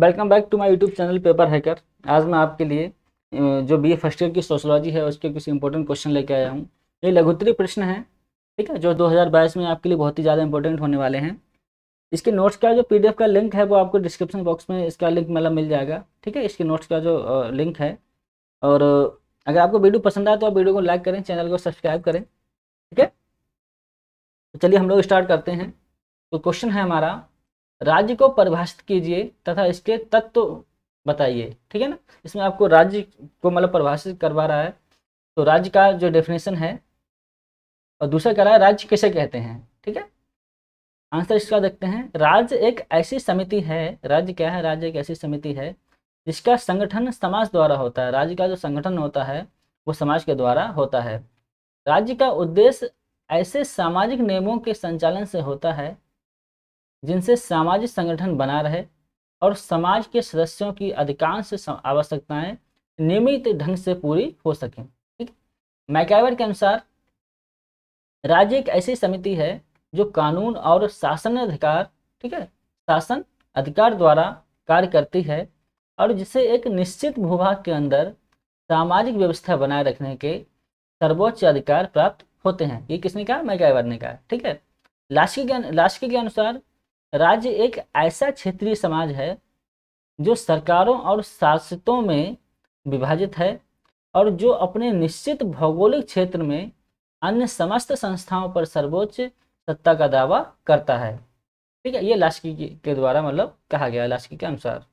welcome back to my YouTube channel paper hacker आज मैं आपके लिए जो बी ए फर्स्ट ईयर की सोशोलॉजी है उसके कुछ इंपॉर्टेंट क्वेश्चन लेके आया हूँ ये लघुतरी प्रश्न है ठीक है जो 2022 में आपके लिए बहुत ही ज़्यादा इंपॉर्टेंट होने वाले हैं इसके नोट्स का जो पी का लिंक है वो आपको डिस्क्रिप्शन बॉक्स में इसका लिंक मतलब मिल जाएगा ठीक है इसके नोट्स का जो लिंक है और अगर आपको वीडियो पसंद आए तो आप वीडियो को लाइक करें चैनल को सब्सक्राइब करें ठीक है तो चलिए हम लोग स्टार्ट करते हैं तो क्वेश्चन है हमारा राज्य को परिभाषित कीजिए तथा इसके तत्व बताइए ठीक है ना इसमें आपको राज्य को मतलब परिभाषित करवा रहा है तो राज्य का जो डेफिनेशन है और दूसरा कह रहा है राज्य किसे कहते हैं ठीक है आंसर इसका देखते हैं राज्य एक ऐसी समिति है राज्य क्या है राज्य एक ऐसी समिति है जिसका संगठन समाज द्वारा होता है राज्य का जो संगठन होता है वो समाज के द्वारा होता है राज्य का उद्देश्य ऐसे सामाजिक नियमों के संचालन से होता है जिनसे सामाजिक संगठन बना रहे और समाज के सदस्यों की अधिकांश आवश्यकताएं नियमित ढंग से पूरी हो सकें ठीक मैकेवर के अनुसार राज्य एक ऐसी समिति है जो कानून और शासन अधिकार ठीक है शासन अधिकार द्वारा कार्य करती है और जिसे एक निश्चित भूभाग के अंदर सामाजिक व्यवस्था बनाए रखने के सर्वोच्च अधिकार प्राप्त होते हैं ये किसने कहा मैकेवर ने कहा ठीक है लाशकी के लाशकी के अनुसार राज्य एक ऐसा क्षेत्रीय समाज है जो सरकारों और शासितों में विभाजित है और जो अपने निश्चित भौगोलिक क्षेत्र में अन्य समस्त संस्थाओं पर सर्वोच्च सत्ता का दावा करता है ठीक है ये लाशकी के द्वारा मतलब कहा गया लाशकी के अनुसार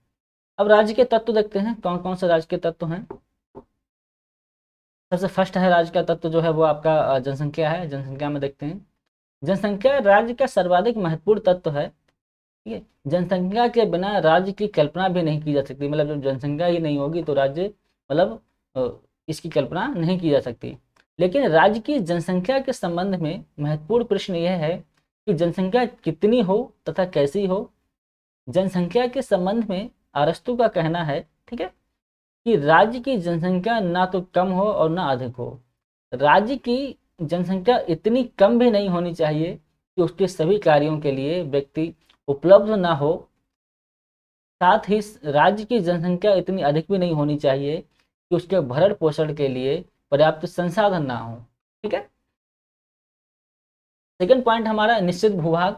अब राज्य के तत्व देखते हैं कौन कौन से राज्य के तत्व हैं सबसे फर्स्ट है राज्य का तत्व जो है वो आपका जनसंख्या है जनसंख्या में देखते हैं जनसंख्या राज्य का सर्वाधिक महत्वपूर्ण तत्व है ठीक है जनसंख्या के बिना राज्य की कल्पना भी नहीं की जा सकती मतलब जब जनसंख्या ही नहीं होगी तो राज्य मतलब इसकी कल्पना नहीं की जा सकती लेकिन राज्य की जनसंख्या के संबंध में महत्वपूर्ण प्रश्न यह है कि जनसंख्या कितनी हो तथा कैसी हो जनसंख्या के संबंध में अरस्तु का कहना है ठीक है कि राज्य की जनसंख्या ना तो कम हो और ना अधिक हो राज्य की जनसंख्या इतनी कम भी नहीं होनी चाहिए कि उसके सभी कार्यों के लिए व्यक्ति उपलब्ध ना हो साथ ही राज्य की जनसंख्या इतनी अधिक भी नहीं होनी चाहिए कि उसके भरण पोषण के लिए पर्याप्त संसाधन ना हो ठीक है सेकेंड पॉइंट हमारा निश्चित भूभाग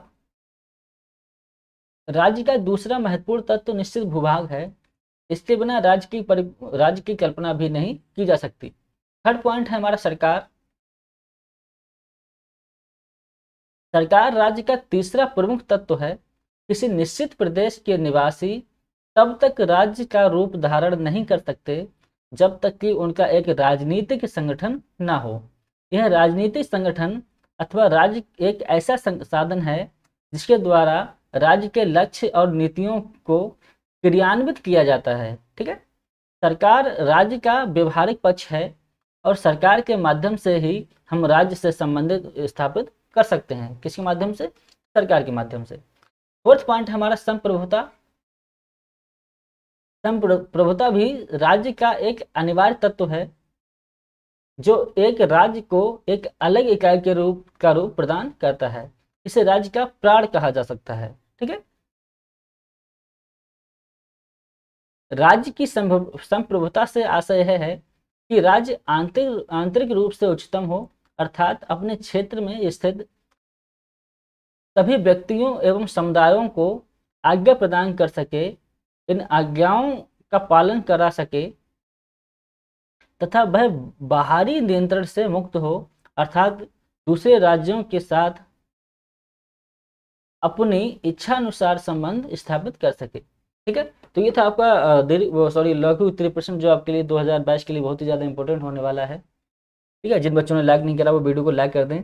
राज्य का दूसरा महत्वपूर्ण तत्व तो निश्चित भूभाग है इसके बिना राज्य की परि राज्य की कल्पना भी नहीं की जा सकती थर्ड पॉइंट है हमारा सरकार सरकार राज्य का तीसरा प्रमुख तत्व तो है किसी निश्चित प्रदेश के निवासी तब तक राज्य का रूप धारण नहीं कर सकते जब तक कि उनका एक राजनीतिक संगठन ना हो यह राजनीतिक संगठन अथवा राज्य एक ऐसा साधन है जिसके द्वारा राज्य के लक्ष्य और नीतियों को क्रियान्वित किया जाता है ठीक है सरकार राज्य का व्यवहारिक पक्ष है और सरकार के माध्यम से ही हम राज्य से संबंधित स्थापित कर सकते हैं किसके माध्यम से सरकार के माध्यम से फोर्थ पॉइंट हमारा संप्रभुता संप्रभुता भी राज्य का एक अनिवार्य तत्व है जो एक राज्य को एक अलग इकाई के रूप का रूप प्रदान करता है इसे राज्य का प्राण कहा जा सकता है ठीक है राज्य की संप्रभुता से आशय यह है कि राज्य आंतरिक आंतरिक रूप से उच्चतम हो अर्थात अपने क्षेत्र में स्थित सभी व्यक्तियों एवं समुदायों को आज्ञा प्रदान कर सके इन आज्ञाओं का पालन करा सके तथा वह बाहरी नियंत्रण से मुक्त हो अर्थात दूसरे राज्यों के साथ अपनी इच्छा अनुसार संबंध स्थापित कर सके ठीक है तो ये था आपका सॉरी लघु प्रश्न जो आपके लिए 2022 के लिए बहुत ही ज़्यादा इंपॉर्टेंट होने वाला है ठीक है जिन बच्चों ने लाइक नहीं करा वो वीडियो को लाइक कर दें